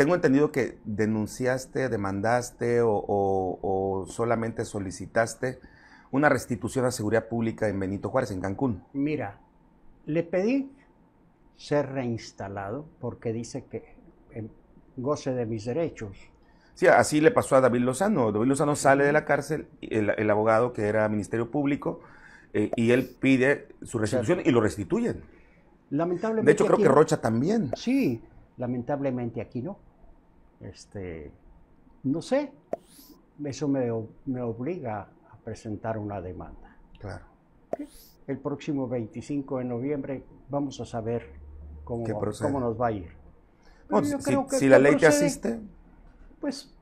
tengo entendido que denunciaste, demandaste o, solamente solicitaste una restitución a seguridad pública en Benito Juárez, en Cancún. Mira, le pedí ser reinstalado porque dice que em, goce de mis derechos. Sí, así le pasó a David Lozano. David Lozano sale de la cárcel, el, abogado que era Ministerio Público, eh, y él pide su restitución y lo restituyen. Lamentablemente. De hecho, creo que Rocha también. Sí, lamentablemente aquí no. Este, no sé, eso me, obliga a presentar una demanda. Claro. El próximo 25 de noviembre vamos a saber cómo, cómo nos va a ir. si, la ley te asiste. Pues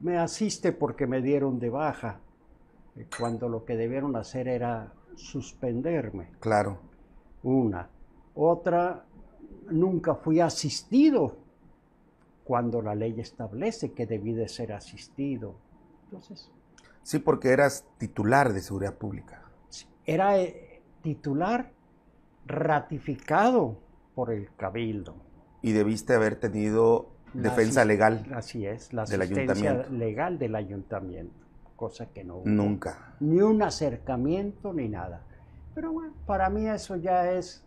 me asiste porque me dieron de baja, eh, cuando lo que debieron hacer era suspenderme. Claro. Una. Otra, nunca fui asistido cuando la ley establece que debí de ser asistido. Entonces. Sí, porque eras titular de seguridad pública. Era eh, titular ratificado por el cabildo. Y debiste haber tenido defensa legal. Así es, la asistencia legal del ayuntamiento, cosa que no hubo. Nunca. Ni un acercamiento ni nada. Pero bueno, para mí eso ya es.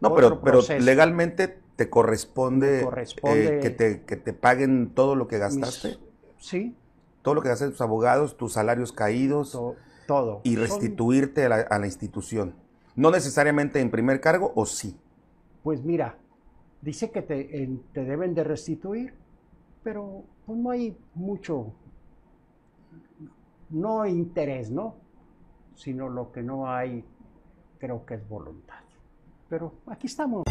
No, otro pero, pero legalmente ¿Te corresponde, eh, que, te, paguen todo lo que gastaste? sí. Todo lo que gastaste tus abogados, tus salarios caídos. todo. Y restituirte a la, institución. No necesariamente en primer cargo, ¿o sí? Pues mira, dice que te, deben de restituir, pero pues no hay mucho, no interés, ¿no? Sino lo que no hay, creo que es voluntad. Pero aquí estamos.